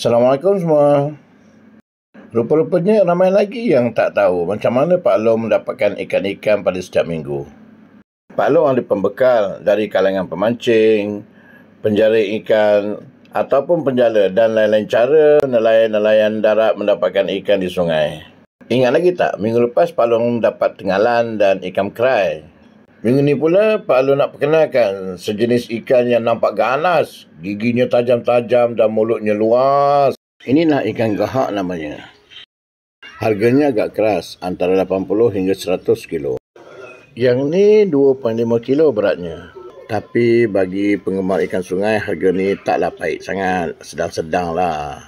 Assalamualaikum semua. Rupa-rupanya ramai lagi yang tak tahu macam mana Pak Long mendapatkan ikan-ikan pada setiap minggu. Pak Long ada pembekal dari kalangan pemancing, penjara ikan ataupun penjara dan lain-lain cara nelayan-nelayan darat mendapatkan ikan di sungai. Ingat lagi tak, minggu lepas Pak Long dapat tengalan dan ikan kerai. Minggu ni pula Pak Lu nak perkenalkan sejenis ikan yang nampak ganas. Giginya tajam-tajam dan mulutnya luas. Ini nak ikan gahak namanya. Harganya agak keras antara 80 hingga 100 kilo. Yang ni 2.5 kilo beratnya. Tapi bagi penggemar ikan sungai harga ni taklah pahit sangat. Sedang-sedang lah.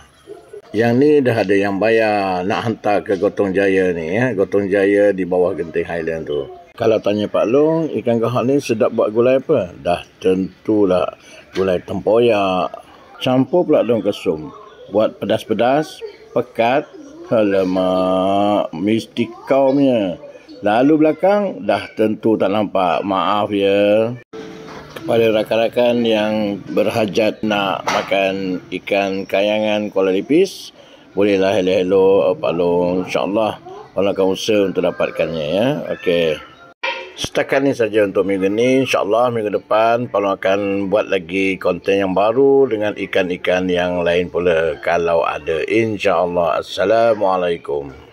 Yang ni dah ada yang bayar nak hantar ke Gotong Jaya ni. Ya. Gotong Jaya di bawah genting Highland tu. Kalau tanya Pak Long, ikan gahak ni sedap buat gulai apa? Dah tentulah gulai tempoyak. Campur pula dong kesum. Buat pedas-pedas, pekat. Alamak, mesti kau punya. Lalu belakang, dah tentu tak nampak. Maaf ya. Kepada rakan-rakan yang berhajat nak makan ikan kayangan Kuala Lipis, bolehlah hello-hello Pak Long. InsyaAllah, walaupun usaha untuk dapatkannya ya. Okey setakat ini saja untuk minggu ini. InsyaAllah minggu depan Palu akan buat lagi konten yang baru dengan ikan-ikan yang lain pula. Kalau ada. InsyaAllah. Assalamualaikum.